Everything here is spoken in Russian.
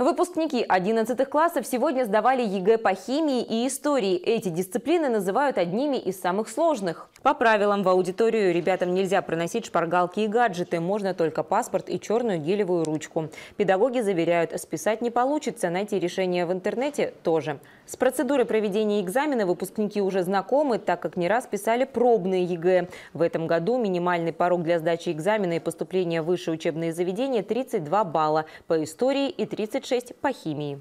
Выпускники 11 классов сегодня сдавали ЕГЭ по химии и истории. Эти дисциплины называют одними из самых сложных. По правилам в аудиторию ребятам нельзя проносить шпаргалки и гаджеты, можно только паспорт и черную гелевую ручку. Педагоги заверяют, списать не получится, найти решение в интернете тоже. С процедурой проведения экзамена выпускники уже знакомы, так как не раз писали пробные ЕГЭ. В этом году минимальный порог для сдачи экзамена и поступления в высшее учебное заведение – 32 балла по истории и 36 6 по химии.